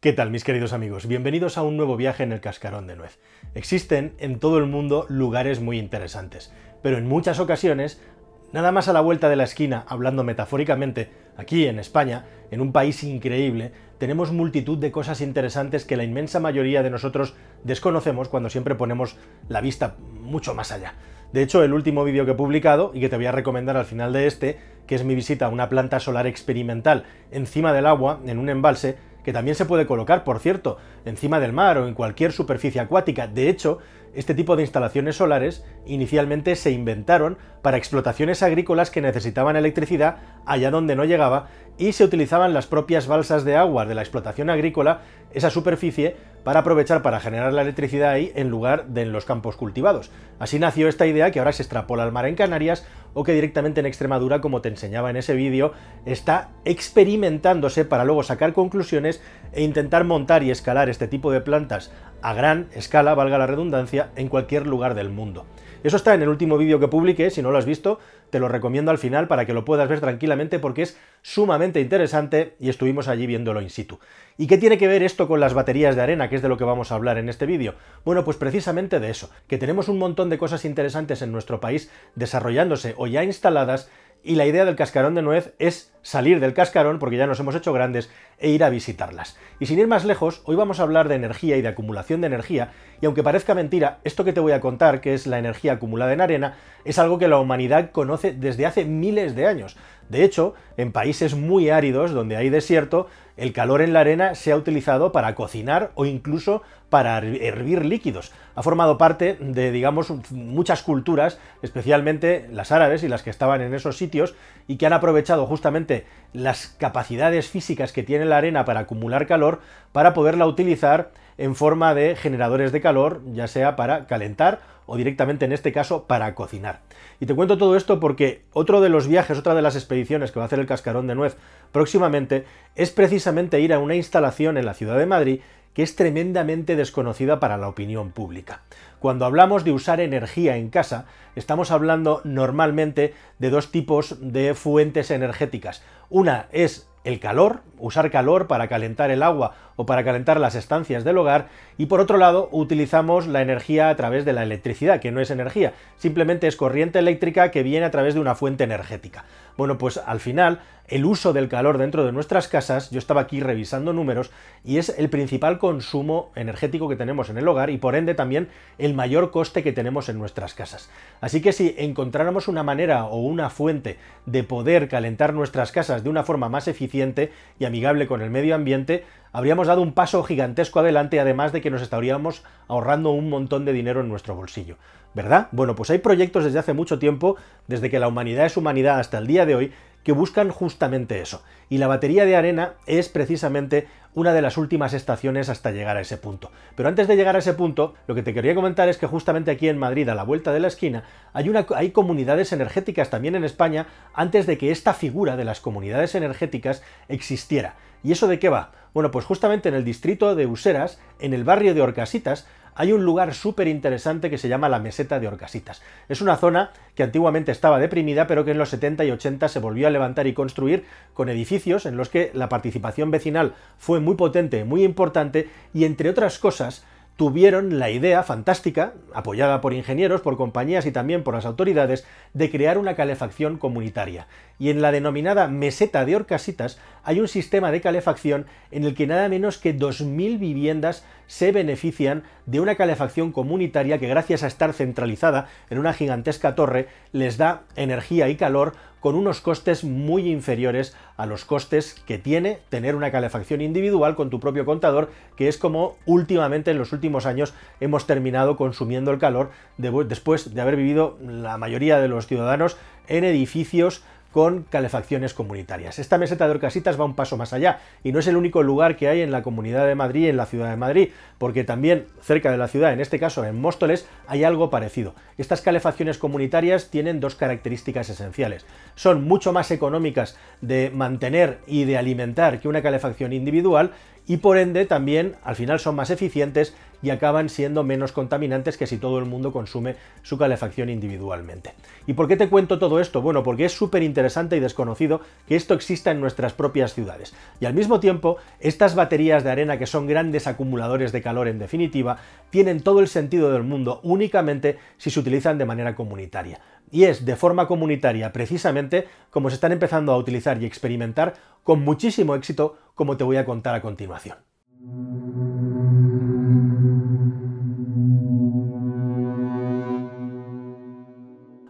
¿Qué tal mis queridos amigos? Bienvenidos a un nuevo viaje en el cascarón de nuez. Existen en todo el mundo lugares muy interesantes, pero en muchas ocasiones, nada más a la vuelta de la esquina, hablando metafóricamente, aquí en España, en un país increíble, tenemos multitud de cosas interesantes que la inmensa mayoría de nosotros desconocemos cuando siempre ponemos la vista mucho más allá. De hecho, el último vídeo que he publicado y que te voy a recomendar al final de este, que es mi visita a una planta solar experimental encima del agua, en un embalse, que también se puede colocar, por cierto, encima del mar o en cualquier superficie acuática. De hecho, este tipo de instalaciones solares inicialmente se inventaron para explotaciones agrícolas que necesitaban electricidad allá donde no llegaba y se utilizaban las propias balsas de agua de la explotación agrícola, esa superficie, para aprovechar para generar la electricidad ahí en lugar de en los campos cultivados. Así nació esta idea que ahora se extrapola al mar en Canarias o que directamente en Extremadura, como te enseñaba en ese vídeo, está experimentándose para luego sacar conclusiones e intentar montar y escalar este tipo de plantas a gran escala, valga la redundancia, en cualquier lugar del mundo. Eso está en el último vídeo que publiqué, si no lo has visto, te lo recomiendo al final para que lo puedas ver tranquilamente porque es sumamente interesante y estuvimos allí viéndolo in situ. ¿Y qué tiene que ver esto con las baterías de arena, que es de lo que vamos a hablar en este vídeo? Bueno, pues precisamente de eso, que tenemos un montón de cosas interesantes en nuestro país desarrollándose o ya instaladas y la idea del cascarón de nuez es salir del cascarón porque ya nos hemos hecho grandes e ir a visitarlas. Y sin ir más lejos, hoy vamos a hablar de energía y de acumulación de energía, y aunque parezca mentira, esto que te voy a contar, que es la energía acumulada en arena, es algo que la humanidad conoce desde hace miles de años. De hecho, en países muy áridos, donde hay desierto, el calor en la arena se ha utilizado para cocinar o incluso para hervir líquidos. Ha formado parte de, digamos, muchas culturas, especialmente las árabes y las que estaban en esos sitios, y que han aprovechado justamente las capacidades físicas que tiene la arena para acumular calor para poderla utilizar en forma de generadores de calor, ya sea para calentar o directamente en este caso para cocinar. Y te cuento todo esto porque otro de los viajes, otra de las expediciones que va a hacer el Cascarón de Nuez próximamente es precisamente ir a una instalación en la ciudad de Madrid que es tremendamente desconocida para la opinión pública. Cuando hablamos de usar energía en casa, estamos hablando normalmente de dos tipos de fuentes energéticas. Una es el calor, usar calor para calentar el agua o para calentar las estancias del hogar y por otro lado utilizamos la energía a través de la electricidad, que no es energía, simplemente es corriente eléctrica que viene a través de una fuente energética. Bueno, pues al final el uso del calor dentro de nuestras casas, yo estaba aquí revisando números, y es el principal consumo energético que tenemos en el hogar y por ende también el mayor coste que tenemos en nuestras casas. Así que si encontráramos una manera o una fuente de poder calentar nuestras casas de una forma más eficiente y amigable con el medio ambiente, habríamos dado un paso gigantesco adelante, además de que nos estaríamos ahorrando un montón de dinero en nuestro bolsillo. ¿Verdad? Bueno, pues hay proyectos desde hace mucho tiempo, desde que la humanidad es humanidad hasta el día de hoy, que buscan justamente eso. Y la batería de arena es precisamente una de las últimas estaciones hasta llegar a ese punto. Pero antes de llegar a ese punto, lo que te quería comentar es que justamente aquí en Madrid, a la vuelta de la esquina, hay, una, hay comunidades energéticas también en España antes de que esta figura de las comunidades energéticas existiera. ¿Y eso de qué va? Bueno, pues justamente en el distrito de Useras, en el barrio de Orcasitas, hay un lugar súper interesante que se llama la meseta de Orcasitas. Es una zona que antiguamente estaba deprimida, pero que en los 70 y 80 se volvió a levantar y construir con edificios en los que la participación vecinal fue muy potente, muy importante, y entre otras cosas, tuvieron la idea fantástica, apoyada por ingenieros, por compañías y también por las autoridades, de crear una calefacción comunitaria y en la denominada meseta de Orcasitas hay un sistema de calefacción en el que nada menos que 2.000 viviendas se benefician de una calefacción comunitaria que gracias a estar centralizada en una gigantesca torre les da energía y calor con unos costes muy inferiores a los costes que tiene tener una calefacción individual con tu propio contador, que es como últimamente en los últimos años hemos terminado consumiendo el calor después de haber vivido la mayoría de los ciudadanos en edificios con calefacciones comunitarias. Esta meseta de Orcasitas va un paso más allá y no es el único lugar que hay en la Comunidad de Madrid, y en la Ciudad de Madrid, porque también cerca de la ciudad, en este caso en Móstoles, hay algo parecido. Estas calefacciones comunitarias tienen dos características esenciales. Son mucho más económicas de mantener y de alimentar que una calefacción individual y por ende también al final son más eficientes y acaban siendo menos contaminantes que si todo el mundo consume su calefacción individualmente. ¿Y por qué te cuento todo esto? Bueno, porque es súper interesante y desconocido que esto exista en nuestras propias ciudades. Y al mismo tiempo, estas baterías de arena que son grandes acumuladores de calor en definitiva, tienen todo el sentido del mundo únicamente si se utilizan de manera comunitaria. Y es de forma comunitaria, precisamente, como se están empezando a utilizar y experimentar con muchísimo éxito, como te voy a contar a continuación.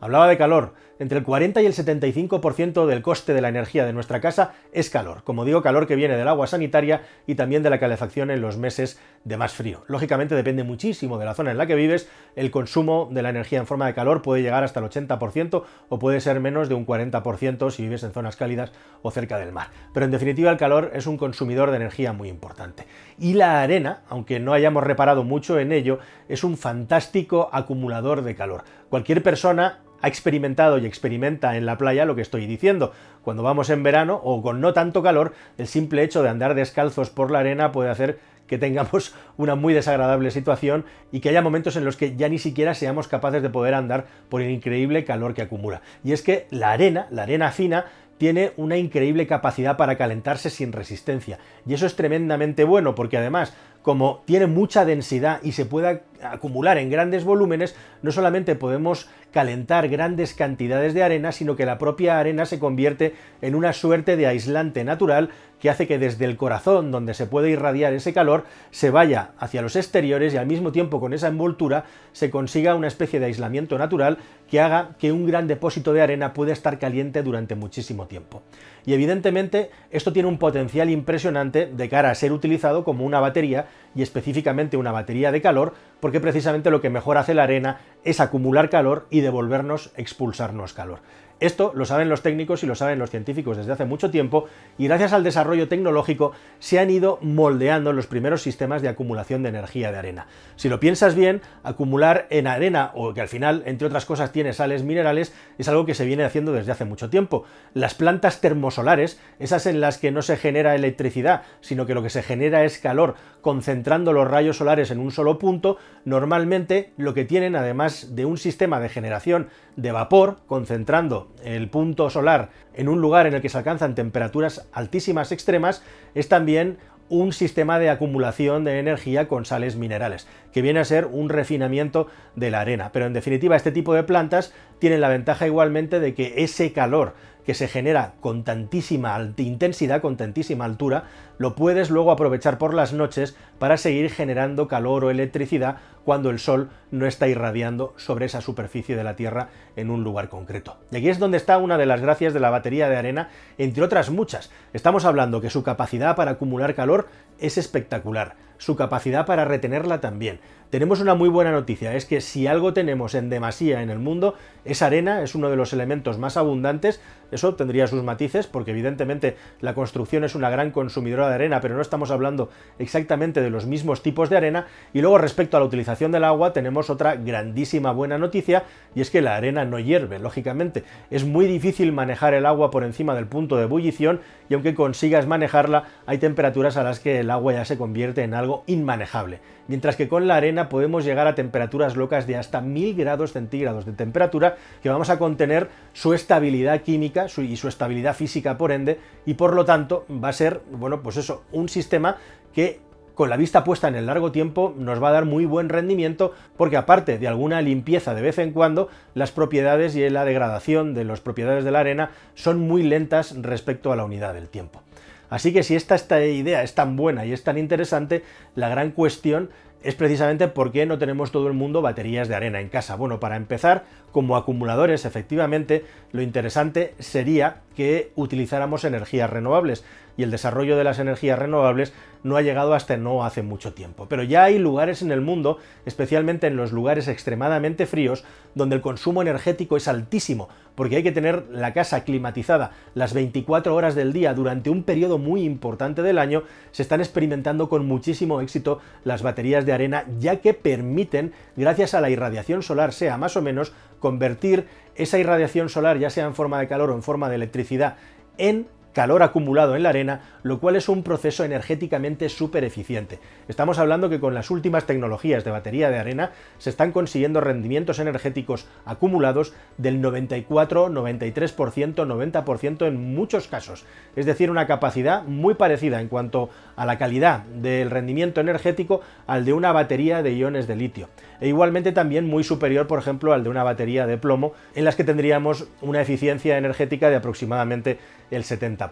Hablaba de calor, entre el 40 y el 75% del coste de la energía de nuestra casa es calor. Como digo, calor que viene del agua sanitaria y también de la calefacción en los meses de más frío. Lógicamente depende muchísimo de la zona en la que vives, el consumo de la energía en forma de calor puede llegar hasta el 80% o puede ser menos de un 40% si vives en zonas cálidas o cerca del mar. Pero en definitiva el calor es un consumidor de energía muy importante. Y la arena, aunque no hayamos reparado mucho en ello, es un fantástico acumulador de calor. Cualquier persona experimentado y experimenta en la playa lo que estoy diciendo. Cuando vamos en verano o con no tanto calor, el simple hecho de andar descalzos por la arena puede hacer que tengamos una muy desagradable situación y que haya momentos en los que ya ni siquiera seamos capaces de poder andar por el increíble calor que acumula. Y es que la arena, la arena fina, tiene una increíble capacidad para calentarse sin resistencia. Y eso es tremendamente bueno porque además como tiene mucha densidad y se puede acumular en grandes volúmenes, no solamente podemos calentar grandes cantidades de arena, sino que la propia arena se convierte en una suerte de aislante natural que hace que desde el corazón, donde se puede irradiar ese calor, se vaya hacia los exteriores y al mismo tiempo con esa envoltura se consiga una especie de aislamiento natural que haga que un gran depósito de arena pueda estar caliente durante muchísimo tiempo. Y evidentemente esto tiene un potencial impresionante de cara a ser utilizado como una batería y específicamente una batería de calor, porque precisamente lo que mejor hace la arena es acumular calor y devolvernos, expulsarnos calor. Esto lo saben los técnicos y lo saben los científicos desde hace mucho tiempo y gracias al desarrollo tecnológico se han ido moldeando los primeros sistemas de acumulación de energía de arena. Si lo piensas bien, acumular en arena o que al final, entre otras cosas, tiene sales minerales, es algo que se viene haciendo desde hace mucho tiempo. Las plantas termosolares, esas en las que no se genera electricidad, sino que lo que se genera es calor, concentrando los rayos solares en un solo punto, normalmente lo que tienen, además de un sistema de generación de vapor, concentrando el punto solar en un lugar en el que se alcanzan temperaturas altísimas extremas, es también un sistema de acumulación de energía con sales minerales, que viene a ser un refinamiento de la arena. Pero en definitiva, este tipo de plantas tienen la ventaja igualmente de que ese calor que se genera con tantísima intensidad, con tantísima altura, lo puedes luego aprovechar por las noches para seguir generando calor o electricidad cuando el Sol no está irradiando sobre esa superficie de la Tierra en un lugar concreto. Y aquí es donde está una de las gracias de la batería de arena, entre otras muchas. Estamos hablando que su capacidad para acumular calor es espectacular, su capacidad para retenerla también, tenemos una muy buena noticia, es que si algo tenemos en demasía en el mundo, es arena, es uno de los elementos más abundantes, eso tendría sus matices, porque evidentemente la construcción es una gran consumidora de arena, pero no estamos hablando exactamente de los mismos tipos de arena, y luego respecto a la utilización del agua tenemos otra grandísima buena noticia, y es que la arena no hierve, lógicamente, es muy difícil manejar el agua por encima del punto de ebullición, y aunque consigas manejarla, hay temperaturas a las que el agua ya se convierte en algo inmanejable, mientras que con la arena podemos llegar a temperaturas locas de hasta 1000 grados centígrados de temperatura que vamos a contener su estabilidad química y su estabilidad física por ende y por lo tanto va a ser, bueno, pues eso, un sistema que con la vista puesta en el largo tiempo nos va a dar muy buen rendimiento porque aparte de alguna limpieza de vez en cuando, las propiedades y la degradación de las propiedades de la arena son muy lentas respecto a la unidad del tiempo. Así que si esta, esta idea es tan buena y es tan interesante, la gran cuestión es precisamente porque no tenemos todo el mundo baterías de arena en casa. Bueno, para empezar, como acumuladores, efectivamente, lo interesante sería que utilizáramos energías renovables y el desarrollo de las energías renovables no ha llegado hasta no hace mucho tiempo. Pero ya hay lugares en el mundo, especialmente en los lugares extremadamente fríos, donde el consumo energético es altísimo, porque hay que tener la casa climatizada las 24 horas del día durante un periodo muy importante del año, se están experimentando con muchísimo éxito las baterías de arena, ya que permiten, gracias a la irradiación solar, sea más o menos, convertir esa irradiación solar, ya sea en forma de calor o en forma de electricidad, en calor acumulado en la arena, lo cual es un proceso energéticamente súper eficiente. Estamos hablando que con las últimas tecnologías de batería de arena se están consiguiendo rendimientos energéticos acumulados del 94, 93%, 90% en muchos casos. Es decir, una capacidad muy parecida en cuanto a la calidad del rendimiento energético al de una batería de iones de litio. E igualmente también muy superior, por ejemplo, al de una batería de plomo, en las que tendríamos una eficiencia energética de aproximadamente el 70%.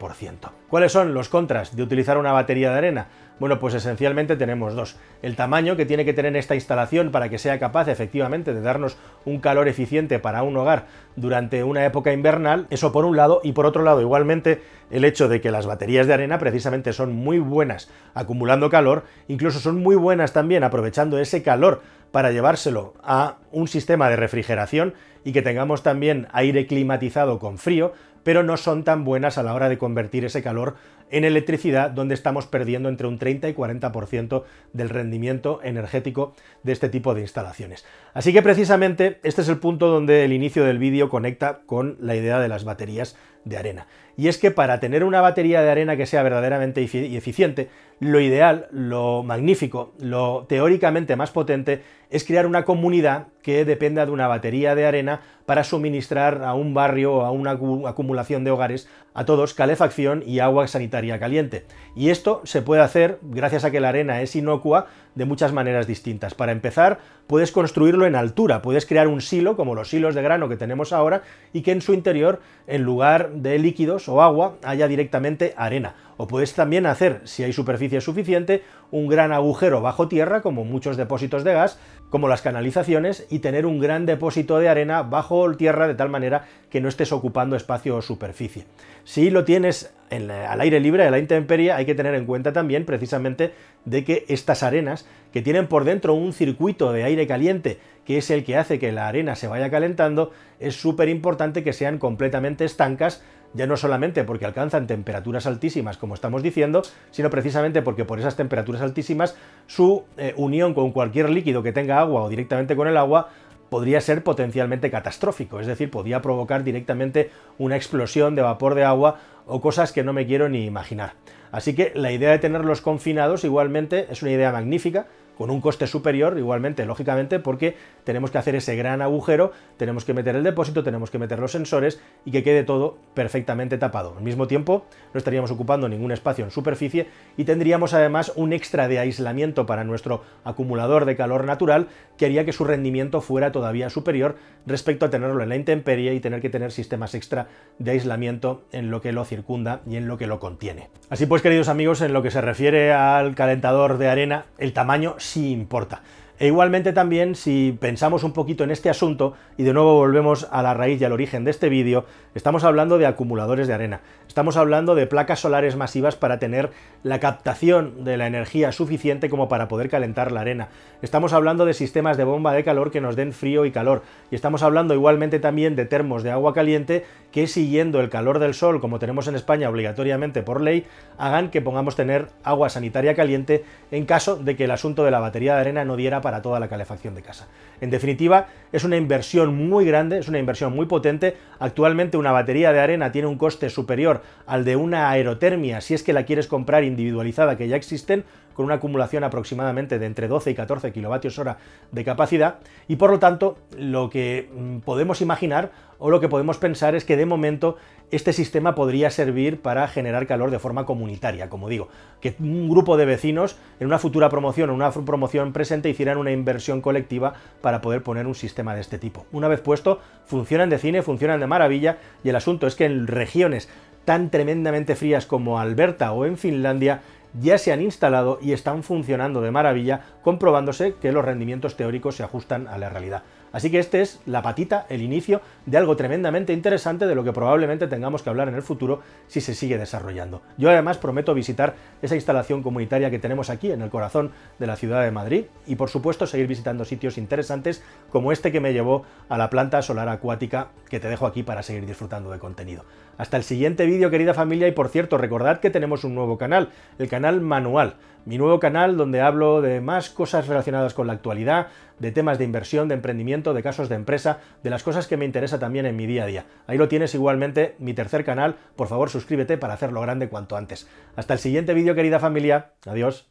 ¿Cuáles son los contras de utilizar una batería de arena? Bueno, pues esencialmente tenemos dos. El tamaño que tiene que tener esta instalación para que sea capaz efectivamente de darnos un calor eficiente para un hogar durante una época invernal, eso por un lado, y por otro lado igualmente el hecho de que las baterías de arena precisamente son muy buenas acumulando calor, incluso son muy buenas también aprovechando ese calor para llevárselo a un sistema de refrigeración y que tengamos también aire climatizado con frío, pero no son tan buenas a la hora de convertir ese calor en electricidad, donde estamos perdiendo entre un 30 y 40% del rendimiento energético de este tipo de instalaciones. Así que precisamente este es el punto donde el inicio del vídeo conecta con la idea de las baterías de arena. Y es que para tener una batería de arena que sea verdaderamente eficiente, lo ideal, lo magnífico, lo teóricamente más potente es crear una comunidad que dependa de una batería de arena para suministrar a un barrio o a una acumulación de hogares a todos calefacción y agua sanitaria caliente. Y esto se puede hacer gracias a que la arena es inocua de muchas maneras distintas. Para empezar, puedes construirlo en altura, puedes crear un silo como los silos de grano que tenemos ahora y que en su interior, en lugar de líquidos o agua, haya directamente arena. O puedes también hacer, si hay superficie suficiente, un gran agujero bajo tierra como muchos depósitos de gas, como las canalizaciones y tener un gran depósito de arena bajo tierra de tal manera que no estés ocupando espacio o superficie. Si lo tienes al aire libre, a la intemperie, hay que tener en cuenta también precisamente de que estas arenas, que tienen por dentro un circuito de aire caliente, que es el que hace que la arena se vaya calentando, es súper importante que sean completamente estancas ya no solamente porque alcanzan temperaturas altísimas, como estamos diciendo, sino precisamente porque por esas temperaturas altísimas su eh, unión con cualquier líquido que tenga agua o directamente con el agua podría ser potencialmente catastrófico, es decir, podría provocar directamente una explosión de vapor de agua o cosas que no me quiero ni imaginar. Así que la idea de tenerlos confinados igualmente es una idea magnífica, con un coste superior igualmente, lógicamente, porque tenemos que hacer ese gran agujero, tenemos que meter el depósito, tenemos que meter los sensores y que quede todo perfectamente tapado. Al mismo tiempo, no estaríamos ocupando ningún espacio en superficie y tendríamos además un extra de aislamiento para nuestro acumulador de calor natural que haría que su rendimiento fuera todavía superior respecto a tenerlo en la intemperie y tener que tener sistemas extra de aislamiento en lo que lo circunda y en lo que lo contiene. Así pues, queridos amigos, en lo que se refiere al calentador de arena, el tamaño sí importa. E igualmente también si pensamos un poquito en este asunto, y de nuevo volvemos a la raíz y al origen de este vídeo, estamos hablando de acumuladores de arena, estamos hablando de placas solares masivas para tener la captación de la energía suficiente como para poder calentar la arena, estamos hablando de sistemas de bomba de calor que nos den frío y calor, y estamos hablando igualmente también de termos de agua caliente que siguiendo el calor del sol, como tenemos en España obligatoriamente por ley, hagan que pongamos tener agua sanitaria caliente en caso de que el asunto de la batería de arena no diera para toda la calefacción de casa. En definitiva, es una inversión muy grande, es una inversión muy potente. Actualmente una batería de arena tiene un coste superior al de una aerotermia si es que la quieres comprar individualizada que ya existen, con una acumulación aproximadamente de entre 12 y 14 kilovatios hora de capacidad y por lo tanto lo que mm, podemos imaginar o lo que podemos pensar es que de momento este sistema podría servir para generar calor de forma comunitaria, como digo, que un grupo de vecinos en una futura promoción o una promoción presente hicieran una inversión colectiva para poder poner un sistema de este tipo. Una vez puesto, funcionan de cine, funcionan de maravilla y el asunto es que en regiones tan tremendamente frías como Alberta o en Finlandia, ya se han instalado y están funcionando de maravilla, comprobándose que los rendimientos teóricos se ajustan a la realidad. Así que este es la patita, el inicio de algo tremendamente interesante de lo que probablemente tengamos que hablar en el futuro si se sigue desarrollando. Yo además prometo visitar esa instalación comunitaria que tenemos aquí en el corazón de la ciudad de Madrid y por supuesto seguir visitando sitios interesantes como este que me llevó a la planta solar acuática que te dejo aquí para seguir disfrutando de contenido. Hasta el siguiente vídeo, querida familia, y por cierto, recordad que tenemos un nuevo canal, el canal Manual, mi nuevo canal donde hablo de más cosas relacionadas con la actualidad, de temas de inversión, de emprendimiento, de casos de empresa, de las cosas que me interesa también en mi día a día. Ahí lo tienes igualmente, mi tercer canal, por favor suscríbete para hacerlo grande cuanto antes. Hasta el siguiente vídeo, querida familia, adiós.